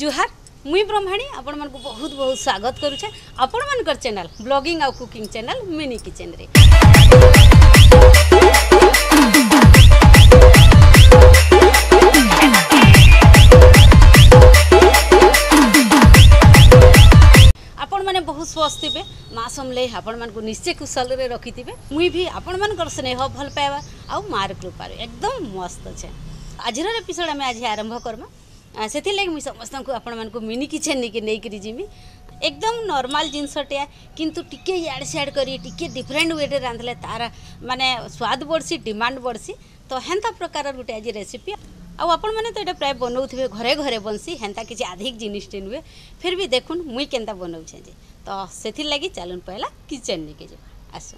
জুহার মুই ব্রহ্মাণী আপনার বহুত বহুত স্বাগত করুছে আপনার চ্যানেল ব্লগিং আউ কুকিং চ্যানেল মিনি কিচেন্রে ଆପଣମାନେ ବହୁତ ସ୍ୱସ୍ଥ ଥିବେ ମା ସମଲେଇ ଆପଣମାନଙ୍କୁ ନିଶ୍ଚୟ କୁଶଳରେ ରଖିଥିବେ ମୁଇଁ ବି ଆପଣମାନଙ୍କର ସ୍ନେହ ଭଲ ପାଇବା ଆଉ ମାଆର କୃପାରୁ ଏକଦମ ମସ୍ତ ଅଛେ ଆଜିର ଏପିସୋଡ଼ ଆମେ ଆଜି ଆରମ୍ଭ କର୍ମା ସେଥିର୍ଲାଗି ମୁଇଁ आपण ଆପଣମାନଙ୍କୁ मिनि किचेन नहीं करी एकदम नर्माल जिनसटे कितु टी याड सियाड करी टिके रांधले तार मानने स्वाद बढ़सी डिमांड बढ़सी तो हेन्ता प्रकार गोटे आज रेसीपी आउ आपण मैंने तो ये प्राय बनाऊे घरे घरे बनसी हेन्ता किसी अधिक जिनिस नुहे फिर भी देख मुई के बनाऊे तो से लगी चलून पहला किचेन नहीं आस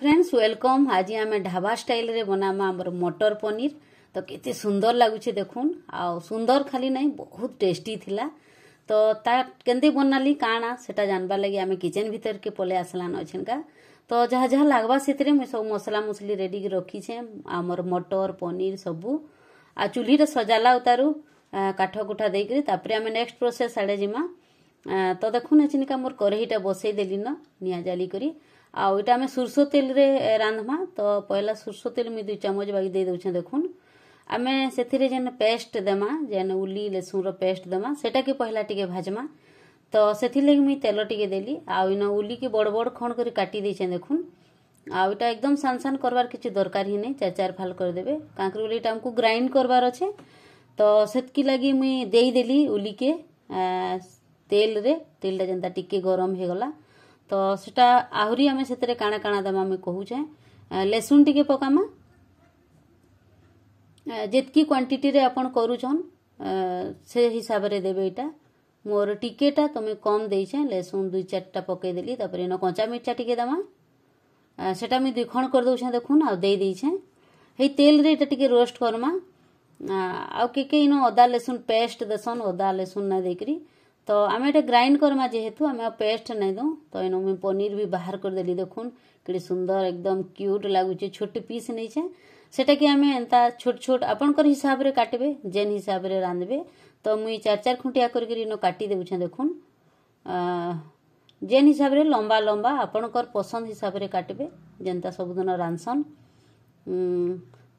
फ्रेंड्स वेलकम आज आम ढाबा स्टाइल रे बनामा आम मटर पनीर तो के सुंदर लगुचे देखुन सुंदर खाली ना बहुत टेस्टी थी तो के बनाली काणा से जानवार लगी आम किचेन भितर के पलै आसलान का तो जहाँ जहाँ लगवा से मुझे सब मसला मसली रेडी रखीछे आमर मटर पनीर सबू आ चूल्हीर सजाला उतारू काठ कुठा देकर आम नेक्स्ट प्रोसेस आड़े जीमा तो देखुन अचिनका मोर कढ़ईटा बसई देली न निया जाली करी आईटा आम तेल रे रांधमा तो पहला सोरस तेल मुझे दुई चामच बागी दे देखुन आम से जेन पेस्ट देमा जेन उली लेसुन रेस्ट देमा से पहला टी भाजमा तो से लगे मुझ तेल टी दे आईन उली की बड़ बड़ खण कर देखुन आईटा एकदम सान सान कर किसी दरकार ही नहीं चार चार फाल करदे कांकटा आमको ग्राइंड करवार अच्छे तो से लगे देदेली उली के तेल रे तेलटा जेनता टी गरम हो गला तो सीटा आहरी आम से काण काण दे कहूचे लेसुन टिके पकामा ଯେତ୍କି କ୍ୱାଣ୍ଟିଟିରେ ଆପଣ କରୁଛନ୍ ସେ ହିସାବରେ ଦେବେ ଏଇଟା ମୋର ଟିକେଟା ତମେ କମ୍ ଦେଇଛେଁ ଲେସୁନ୍ ଦୁଇ ଚାରିଟା ପକେଇଦେଲି ତାପରେ ଏନ କଞ୍ଚା ମିର୍ଚା ଟିକେ ଦେମା ସେଟା ମୁଇଁ ଦୁଇ ଖଣ କରିଦେଉଛେଁ ଦେଖୁନ୍ ଆଉ ଦେଇ ଦେଇଛେଁ ହେଇ ତେଲ୍ରେ ଏଇଟା ଟିକେ ରୋଷ୍ଟ କର୍ମା ଆଉ କେ କେ ଇନ ଅଦା ଲେସୁନ୍ ପେଷ୍ଟ ଦେସନ୍ ଅଦା ଲେସୁନ୍ ନାଇଁ ଦେଇକିରି ତ ଆମେ ଏଇଟା ଗ୍ରାଇଣ୍ଡ କର୍ମା ଯେହେତୁ ଆମେ ଆଉ ପେଷ୍ଟ ନାଇଁ ଦଉଁ ତ ଏନୁ ମୁଇଁ ପନିର୍ ବି ବାହାର କରିଦେଲି ଦେଖୁନ୍ କେଡ଼େ ସୁନ୍ଦର ଏକଦମ୍ କ୍ୟୁଟ୍ ଲାଗୁଛେ ଛୋଟ ପିସ୍ ନେଇଛେଁ ସେଟାକି ଆମେ ଏନ୍ତା ଛୋଟ ଛୋଟ ଆପଣଙ୍କର ହିସାବରେ କାଟିବେ ଯେନ୍ ହିସାବରେ ରାନ୍ଧିବେ ତ ମୁଇଁ ଚାରି ଚାରି ଖୁଣ୍ଟିଆ କରିକିରି ଇନ କାଟି ଦେଉଛେଁ ଦେଖୁନ୍ ଯେନ୍ ହିସାବରେ ଲମ୍ବା ଲମ୍ବା ଆପଣଙ୍କର ପସନ୍ଦ ହିସାବରେ କାଟିବେ ଯେନ୍ତା ସବୁଦିନ ରାନ୍ଧସନ୍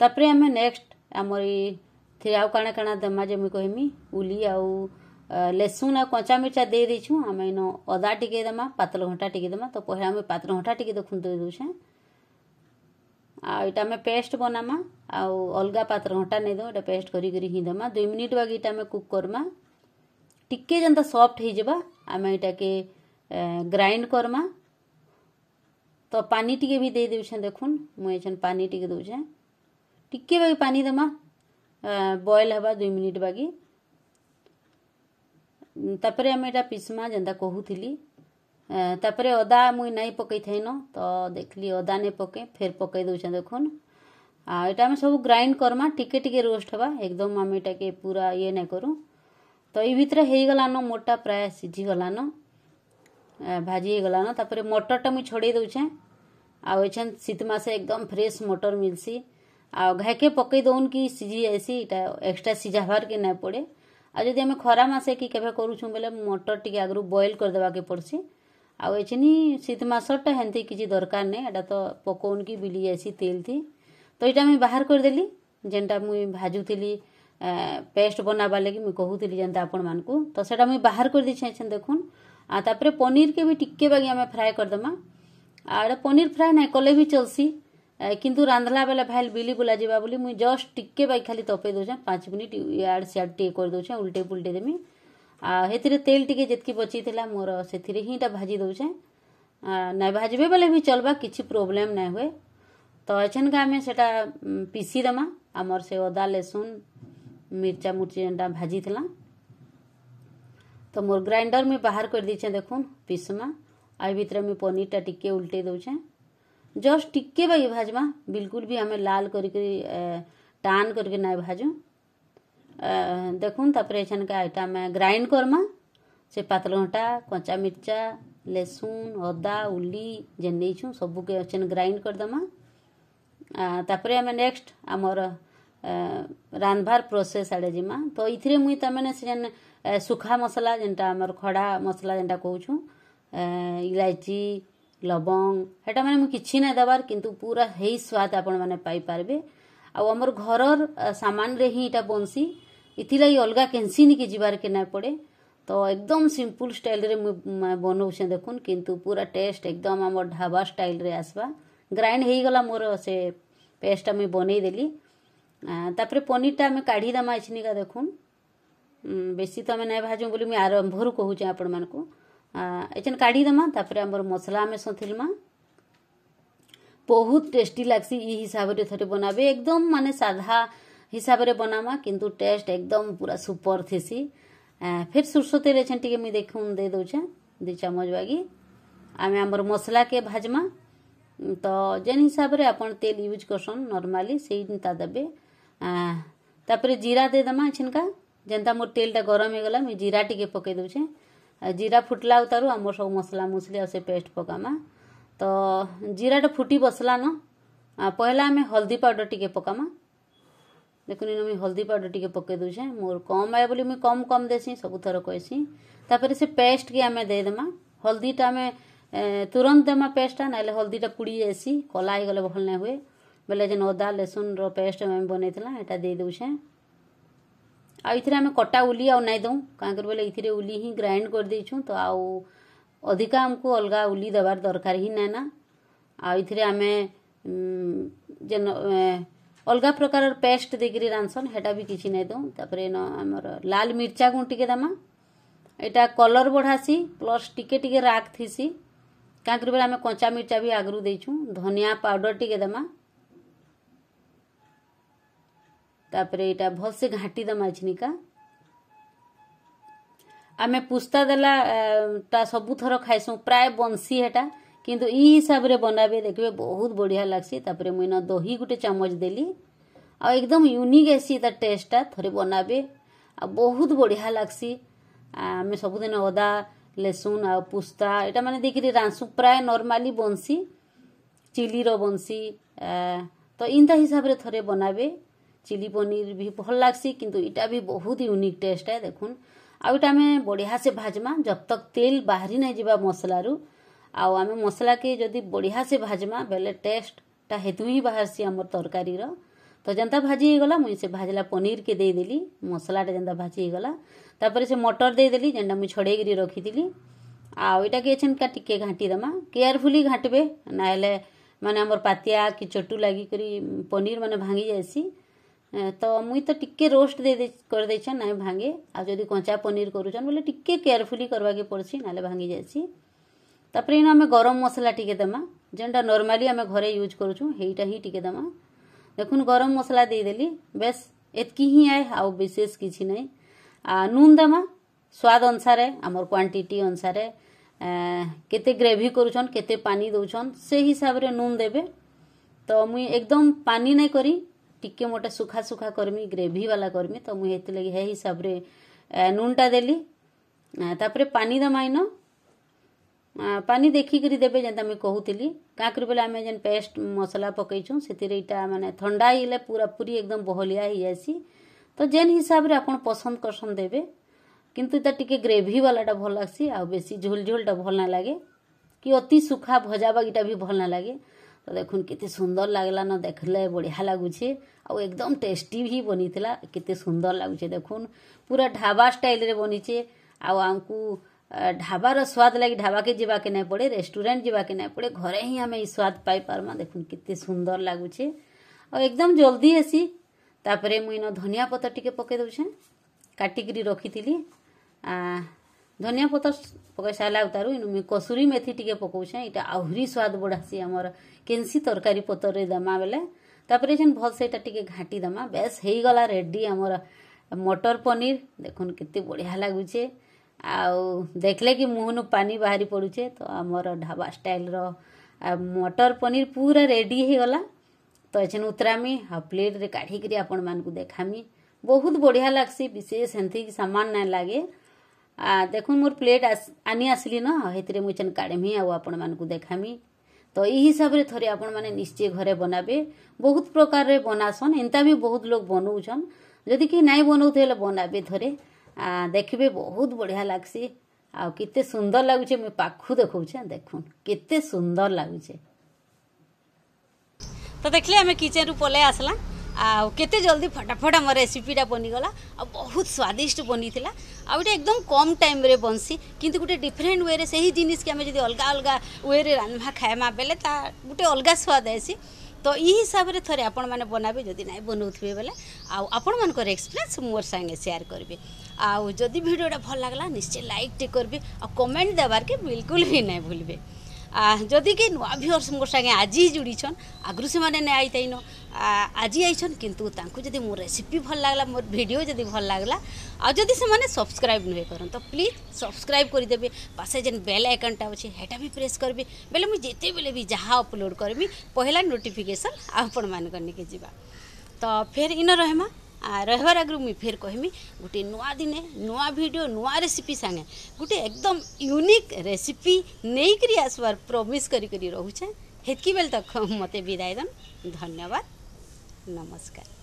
ତାପରେ ଆମେ ନେକ୍ସଟ ଆମର ଇଥିରେ ଆଉ କାଣା କାଣା ଦେମା ଯେ ମୁଇଁ କହିମି ଉଲି ଆଉ ଲେସୁନ୍ ଆଉ କଞ୍ଚା ମିର୍ଚା ଦେଇ ଦେଇଛୁଁ ଆମେ ଇନ ଅଦା ଟିକେ ଦେମା ପାତଲ ଘଣ୍ଟା ଟିକେ ଦେମା ତ ପହେ ଆମେ ପାତଲ ଘଣ୍ଟା ଟିକେ ଦେଖୁନ୍ ଦେଇ ଦେଉଛେଁ आटा पेस्ट बनामा आउ अलग पात्र घंटा नहीं दो पेस्ट करी दमा दुई मिनिट बाकी इटा कुक करमा टिके जंता सफ्ट हो आम इटा के ग्राइंड करमा तो पानी टिके भी दे देउछे देखुन मुझे पानी टिके दूचे टिके बाकी पानी दमा बॉयल हवा दुई मिनिट बाकी तापर आम इटा पिसमा जेनता कहूली ତାପରେ ଅଦା ମୁଇଁ ନାଇଁ ପକେଇଥାଇନ ତ ଦେଖିଲି ଅଦା ନାଇଁ ପକେଇ ଫେର୍ ପକେଇ ଦଉଛେଁ ଦେଖୁନ୍ ଆଉ ଇଟା ଆମେ ସବୁ ଗ୍ରାଇଣ୍ଡ କର୍ମା ଟିକେ ଟିକେ ରୋଷ୍ଟ ହେବା ଏକଦମ୍ ଆମେ ଇଟାକେ ପୁରା ଇଏ ନାଇଁ କରୁ ତ ଇ ଭିତରେ ହେଇଗଲାନ ମୋଟା ପ୍ରାୟ ସିଝିଗଲାନ ଭାଜି ହେଇଗଲାନ ତାପରେ ମଟର୍ଟା ମୁଇଁ ଛଡ଼େଇ ଦଉଛେଁ ଆଉ ଏଛେନ୍ ଶୀତ୍ ମାସେ ଏକଦମ୍ ଫ୍ରେଶ୍ ମଟର୍ ମିଲ୍ସି ଆଉ ଘାଇକେ ପକେଇ ଦଉନ୍ କି ସିଝି ଯାଏସି ଇଟା ଏକ୍ସଟ୍ରା ସିଝାବାର୍କେ ନାଇଁ ପଡ଼େ ଆଉ ଯଦି ଆମେ ଖରା ମାସେ କି କେବେ କରୁଛୁଁ ବେଲେ ମଟର୍ ଟିକେ ଆଗରୁ ବଏଲ୍ କରିଦେବାକେ ପଡ଼୍ସି आउ एचनी शीत मसटा हेन्ती किसी दरकार नहीं तो पकोन कि बिली जाए तेल थी तो यहाँ मुझे बाहर करदेली देली जेनटा मुई भाजुली पेस्ट बनाबार लगे मुझे कहूली जेनता आपण मान तो से बाहर कर दे देखुन आपर पनीर के भी टिके बागे आम फ्राए करदे पनीर फ्राए ना कले भी चलसी किंतु रांधला बेले फाइल बिली बुला जावा मुझ जस्ट टिके बागे खाली तपेदे दौन पाँच मिनिट इड सियाड टे उल्टे पुलटे देमी आती तेल टी जी बची थी मोर से ही भाजी दौचे ना भाजबे बोले भी चलवा कि प्रोब्लेम ना हुए तो अच्छा आम से पीसी देमा आम से अदा लेसुन मिर्चा मुर्ची जेटा भाजी तो मोर ग्राइंडर में बाहर कर दीछे देख पीसमा आ भितर मुझे टा टिके उल्टे दौचे जस्ट टिके बाकी भाजमा बिल्कुल भी आम लाल कर करी टान करके দেখুন তারপরে এখানকে এটা আমি গ্রাইন্ড করমা ସେ ପାତଲଘଣ୍ଟା କଞ୍ଚା ମିର୍ଚା ଲେସୁନ୍ ଅଦା ଉଲି ଯେନ୍ ନେଇଛୁଁ ସବୁକେ ସେନ୍ ଗ୍ରାଇଣ୍ଡ କରିଦେମା ତାପରେ ଆମେ ନେକ୍ସଟ ଆମର ରାନ୍ଧବାର ପ୍ରୋସେସ୍ ଆଡ଼େ ଯିମା ତ ଏଇଥିରେ ମୁଇଁ ତାମାନେ ସେ ଯେନ୍ ଶୁଖା ମସଲା ଯେନ୍ଟା ଆମର ଖଡ଼ା ମସଲା ଯେନ୍ଟା କହୁଛୁଁ ଇଲାଇଚି ଲବଙ୍ଗ ହେଟା ମାନେ ମୁଁ କିଛି ନାଇଁ ଦେବାର କିନ୍ତୁ ପୁରା ହେଇ ସ୍ୱାଦ ଆପଣମାନେ ପାଇପାରିବେ ଆଉ ଆମର ଘରର ସାମାନରେ ହିଁ ଏଇଟା ବନସି इतिला ही अलग कैंसिन की के ना पड़े तो एकदम सिंपल स्टाइल रे बनाऊे देख कि पूरा टेस्ट एकदम आम ढाबा स्टाइल रे आसवा ग्राइंड हो गला मोर से पेस्टा मुझे बनईदेली तापर पनीरटा आम काढ़ी दामा इच्छी का देख बेसी तो आम ना भाजू बोली मुझे आरंभ रू कह आपण मानक एचन काढ़ीदमा तापर आम मसला आम सतमा बहुत टेस्टी लग्सी ये हिसाब से थे बनाबे एकदम माने साधा ହିସାବରେ ବନାମା କିନ୍ତୁ ଟେଷ୍ଟ ଏକଦମ୍ ପୁରା ସୁପର୍ ଥିସି ଫିର୍ ସୁର୍ଷୋ ତେଲ୍ ଏଛେନ୍ ଟିକେ ମୁଇଁ ଦେଖୁନ୍ ଦେଇ ଦଉଛେଁ ଦୁଇ ଚାମଚ ବାଗି ଆମେ ଆମର ମସଲାକେ ଭାଜମା ତ ଯେନ୍ ହିସାବରେ ଆପଣ ତେଲ୍ ୟୁଜ୍ କରସନ୍ ନର୍ମାଲି ସେଇଟା ଦେବେ ତାପରେ ଜିରା ଦେଇଦେମା ଏଛେନ୍କା ଯେନ୍ତା ମୋର ତେଲ୍ଟା ଗରମ ହେଇଗଲା ମୁଇଁ ଜିରା ଟିକେ ପକେଇ ଦଉଛେଁ ଜିରା ଫୁଟଲା ଉତାରୁ ଆମର ସବୁ ମସଲା ମସଲି ଆଉ ସେ ପେଷ୍ଟ ପକାମା ତ ଜିରାଟା ଫୁଟି ବସଲାନ ପହିଲା ଆମେ ହଳଦୀ ପାଉଡ଼ର ଟିକେ ପକାମା देखने इन मुझे हल्दी पाउडर टी पकई दूचे मोर कम आए बोली मुझे कम कम देसी सबुथर कहसी से पेस्ट की आम देदेम हल्दीटा आम तुरंत दे पेस्टा ना हल्दीटा पुड़ी जासी कला ही भल ना हुए बोले जेन अदा लेसुन रेस्ट आम बनईला यहाँ देदे आईर आम कटा उली आउ नाई दू कहीं बोले ये उली ही ग्राइंड कर दे तो आउ अधिका आमको अलग उली दबार दरकार ही ना ना आम जेन ଅଲଗା ପ୍ରକାରର ପେଷ୍ଟ ଦେଇକିରି ରାନ୍ଧସନ୍ ହେଟା ବି କିଛି ନାଇଁ ଦଉଁ ତାପରେ ଏନ ଆମର ଲାଲ ମିର୍ଚା ଗୁଣ୍ଡ ଟିକେ ଦେମା ଏଇଟା କଲର୍ ବଢ଼ାସି ପ୍ଲସ୍ ଟିକେ ଟିକେ ରାଗ ଥିସି କାହିଁକିରି ବେଲେ ଆମେ କଞ୍ଚା ମିର୍ଚା ବି ଆଗରୁ ଦେଇଛୁଁ ଧନିଆ ପାଉଡ଼ର୍ ଟିକେ ଦେମା ତାପରେ ଏଇଟା ଭଲସେ ଘାଣ୍ଟି ଦେମା ଝିନିକା ଆମେ ପୁସ୍ତା ଦେଲା ଟା ସବୁଥର ଖାଇସୁଁ ପ୍ରାୟ ବଂଶୀ ହେଟା କିନ୍ତୁ ଇ ହିସାବରେ ବନାବେ ଦେଖିବେ ବହୁତ ବଢ଼ିଆ ଲାଗ୍ସି ତାପରେ ମୁଇଁ ନ ଦହି ଗୋଟେ ଚାମଚ ଦେଲି ଆଉ ଏକଦମ ୟୁନିକ୍ ହେସି ତା ଟେଷ୍ଟଟା ଥରେ ବନାବେ ଆଉ ବହୁତ ବଢ଼ିଆ ଲାଗ୍ସି ଆମେ ସବୁଦିନ ଅଦା ଲେସୁନ୍ ଆଉ ପୁସ୍ତା ଏଇଟା ମାନେ ଦେଇକିରି ରାନ୍ଧସୁ ପ୍ରାୟ ନର୍ମାଲି ବନ୍ସି ଚିଲିର ବନ୍ସି ତ ଇନ୍ତା ହିସାବରେ ଥରେ ବନାବେ ଚିଲି ପନିର୍ ବି ଭଲ୍ ଲାଗ୍ସି କିନ୍ତୁ ଇଟା ବି ବହୁତ ୟୁନିକ୍ ଟେଷ୍ଟ ଦେଖୁନ୍ ଆଉ ଇଟା ଆମେ ବଢ଼ିଆସେ ଭାଜ୍ମା ଜବ୍ ତକ୍ ତେଲ୍ ବାହାରି ନାଇଁ ଯିବା ମସଲାରୁ ଆଉ ଆମେ ମସଲାକେ ଯଦି ବଢ଼ିଆସେ ଭାଜ୍ମା ବେଲେ ଟେଷ୍ଟଟା ହେତୁ ହିଁ ବାହାର୍ସି ଆମର୍ ତରକାରୀର ତ ଯେନ୍ତା ଭାଜି ହେଇଗଲା ମୁଇଁ ସେ ଭାଜିଲା ପନିର୍କେ ଦେଇଦେଲି ମସଲାଟା ଯେନ୍ତା ଭାଜି ହେଇଗଲା ତାପରେ ସେ ମଟର୍ ଦେଇଦେଲି ଯେନ୍ଟା ମୁଇଁ ଛଡ଼େଇକିରି ରଖିଥିଲି ଆଉ ଇଟାକେ ଏଛେନ୍କା ଟିକେ ଘାଣ୍ଟି ଦେମା କେୟାରଫୁଲି ଘାଣ୍ଟବେ ନାହେଲେ ମାନେ ଆମର୍ ପାତିଆ କି ଚଟୁ ଲାଗିକରି ପନିର୍ ମାନେ ଭାଙ୍ଗି ଯାଏସି ତ ମୁଇଁ ତ ଟିକେ ରୋଷ୍ଟ ଦେଇ କରିଦେଇଛେନ୍ ନାଇଁ ଭାଙ୍ଗେ ଆଉ ଯଦି କଞ୍ଚା ପନିର୍ କରୁଛନ୍ ବୋଲେ ଟିକେ କେୟାରଫୁଲି କର୍ବାକେ ପଡ଼୍ସି ନାହେଲେ ଭାଙ୍ଗି ଯାଏସି ତାପରେ ଇନ ଆମେ ଗରମ ମସଲା ଟିକେ ଦେମା ଯେନ୍ଟା ନର୍ମାଲି ଆମେ ଘରେ ୟୁଜ୍ କରୁଛୁଁ ହେଇଟା ହିଁ ଟିକେ ଦେମା ଦେଖୁନ୍ ଗରମ ମସଲା ଦେଇଦେଲି ବେସ୍ ଏତ୍କି ହିଁ ଆଏ ଆଉ ବିଶେଷ କିଛି ନାଇଁ ନୁନ୍ ଦେମା ସ୍ୱାଦ ଅନୁସାରେ ଆମର କ୍ୱାଣ୍ଟିଟି ଅନୁସାରେ କେତେ ଗ୍ରେଭି କରୁଛନ୍ କେତେ ପାନି ଦଉଛନ୍ ସେ ହିସାବରେ ନୁନ୍ ଦେବେ ତ ମୁଇଁ ଏକଦମ୍ ପାନି ନାଇଁ କରି ଟିକେ ମୋଟେ ସୁଖା ସୁଖା କର୍ମି ଗ୍ରେଭିବାଲା କର୍ମି ତ ମୁଇଁ ହେଥିଲାଗି ହେ ହିସାବରେ ନୁନ୍ଟା ଦେଲି ତାପରେ ପାନି ଦେମା ଇନ ପାନି ଦେଖିକିରି ଦେବେ ଯେନ୍ତା ମୁଇଁ କହୁଥିଲି କାଁ କରି ବୋଲେ ଆମେ ଯେନ୍ ପେଷ୍ଟ ମସଲା ପକେଇଛୁଁ ସେଥିରେ ଇଟା ମାନେ ଥଣ୍ଡା ହେଇଗଲେ ପୁରା ପୁରି ଏକଦମ୍ ବହଲିଆ ହେଇଯାଏସି ତ ଯେନ୍ ହିସାବରେ ଆପଣ ପସନ୍ଦ କରସନ୍ ଦେବେ କିନ୍ତୁ ଇଟା ଟିକେ ଗ୍ରେଭି ବାଲାଟା ଭଲ୍ ଲାଗ୍ସି ଆଉ ବେଶୀ ଝୋଲ୍ ଝୋଲ୍ଟା ଭଲ୍ ନାଇଁ ଲାଗେ କି ଅତି ଶୁଖା ଭଜା ବାଗିଟା ବି ଭଲ୍ ନାଇଁ ଲାଗେ ତ ଦେଖୁନ୍ କେତେ ସୁନ୍ଦର ଲାଗ୍ଲାନ ଦେଖ୍ଲେ ବଢ଼ିଆ ଲାଗୁଛେ ଆଉ ଏକଦମ୍ ଟେଷ୍ଟି ବି ବନିଥିଲା କେତେ ସୁନ୍ଦର ଲାଗୁଛେ ଦେଖୁନ୍ ପୁରା ଢାବା ଷ୍ଟାଇଲ୍ରେ ବନିଛେ ଆଉ ଆମକୁ ଢାବାର ସ୍ୱାଦ ଲାଗି ଢାବାକେ ଯିବାକେ ନାଇଁ ପଡ଼େ ରେଷ୍ଟୁରାଣ୍ଟ ଯିବାକେ ନାଇଁ ପଡ଼େ ଘରେ ହିଁ ଆମେ ଏଇ ସ୍ୱାଦ ପାଇପାର୍ମା ଦେଖୁନ୍ କେତେ ସୁନ୍ଦର ଲାଗୁଛେ ଆଉ ଏକଦମ୍ ଜଲ୍ଦି ହେସି ତାପରେ ମୁଁ ଇନ ଧନିଆ ପତ୍ର ଟିକେ ପକେଇ ଦଉଛେଁ କାଟିକିରି ରଖିଥିଲି ଧନିଆ ପତ୍ର ପକେଇ ସାରିଲା ତାରୁ ଇନୁ ମୁଇଁ କସୁରୀ ମେଥି ଟିକେ ପକଉଛେଁ ଏଇଟା ଆହୁରି ସ୍ୱାଦ ବଢ଼ାସି ଆମର କେନ୍ସି ତରକାରୀ ପତ୍ରରେ ଦେମା ବେଲେ ତାପରେ ଯେନ୍ ଭଲ୍ସେ ଇଟା ଟିକେ ଘାଣ୍ଟି ଦେମା ବେସ୍ ହେଇଗଲା ରେଡ଼ି ଆମର ମଟର ପନିର ଦେଖୁନ୍ କେତେ ବଢ଼ିଆ ଲାଗୁଛେ देखले कि मुहन पानी बाहरी पड़ुचे तो आमर ढाबा स्टाइल र मटर पनीर पूरा रेडी ही गला तो एचन उतरामी आ प्लेट रे काढ़ी करी आपन मान को देखामी बहुत बढ़िया लगसी विशेष हेन्ती कि सामान ना लगे आ देख मोर प्लेट आस, आनी आसली ना हेतिर मुझे काढ़मी आपण मान को देखामी तो यही हिसाब से थोड़े आपण मैंने निश्चय घरे बनाबे बहुत प्रकार रे बनासन एंता भी बहुत लोग बनाऊन जदि कि नाई बनाऊ बनाबे थोड़े দেখবে বহুত ବଢ଼ିଆ ଲାଗ୍ସି ଆଉ କେତେ ସୁନ୍ଦର ଲାଗୁଛେ ମୁଇଁ ପାଖକୁ ଦେଖଉଛେ ଦେଖୁନ୍ କେତେ ସୁନ୍ଦର ଲାଗୁଛେ ତ ଦେଖିଲେ ଆମେ କିଚେନ୍ରୁ ପଲେଇ ଆସିଲା ଆଉ କେତେ ଜଲ୍ଦି ଫଟାଫଟ ଆମ ରେସିପିଟା ବନିଗଲା ଆଉ ବହୁତ ସ୍ୱାଦିଷ୍ଟ ବନିଥିଲା ଆଉ ଏଇଟା ଏକଦମ କମ୍ ଟାଇମ୍ରେ ବନ୍ସି କିନ୍ତୁ ଗୋଟେ ଡିଫରେଣ୍ଟ ୱେରେ ସେହି ଜିନିଷ୍କେ ଆମେ ଯଦି ଅଲଗା ଅଲଗା ୱେରେ ରାନ୍ଧବା ଖାଏମା ବେଲେ ତା ଗୋଟେ ଅଲଗା ସ୍ୱାଦ ଆସି ତ ଇ ହିସାବରେ ଥରେ ଆପଣମାନେ ବନାବେ ଯଦି ନାଇଁ ବନଉଥିବେ ବୋଲେ ଆଉ ଆପଣମାନଙ୍କର ଏକ୍ସପିରିଏନ୍ସ ମୋର ସାଙ୍ଗେ ସେୟାର କରିବେ ଆଉ ଯଦି ଭିଡ଼ିଓଟା ଭଲ ଲାଗଲା ନିଶ୍ଚୟ ଲାଇକ୍ଟେ କରିବେ ଆଉ କମେଣ୍ଟ ଦେବାର୍କେ ବିଲକୁଲ ବି ନାଇଁ ଭୁଲବେ ଯଦି କି ନୂଆ ଭିଓର୍ସ ସାଙ୍ଗେ ଆଜି ଯୋଡ଼ିଛନ୍ ଆଗରୁ ସେମାନେ ନାଇଁ ଆଇତାଇନ আজি আইছন কিন্তু তাঁকু যদি মো রেসিপি ভাল লাগলা মোর ভিডিও যদি ভাল লাগলা আর যদি সে সবসক্রাইব নুহে করন তো প্লিজ সবসক্রাইব করিদেবে পাশে যেন বেল আইকনটা অছে সেটা বি প্রেস করবি বেলে মু যেতবেলে বি যাহা অপলোড করবি পহলা নোটিফিকেসন আপন মানক নিকে যা তো ফের ইন রহমা রহবার আগে মুই ফের কহমি গোটে নূয়া দিনে নূয়া ভিডিও নূয়া রেসিপি সাগে গোটে একদম ইউনিক রেসিপি নেইকি আসবার প্রমিস করি রহুছে সেতকি বেল তক মতো বিদায় দেন ধন্যবাদ नमस्कार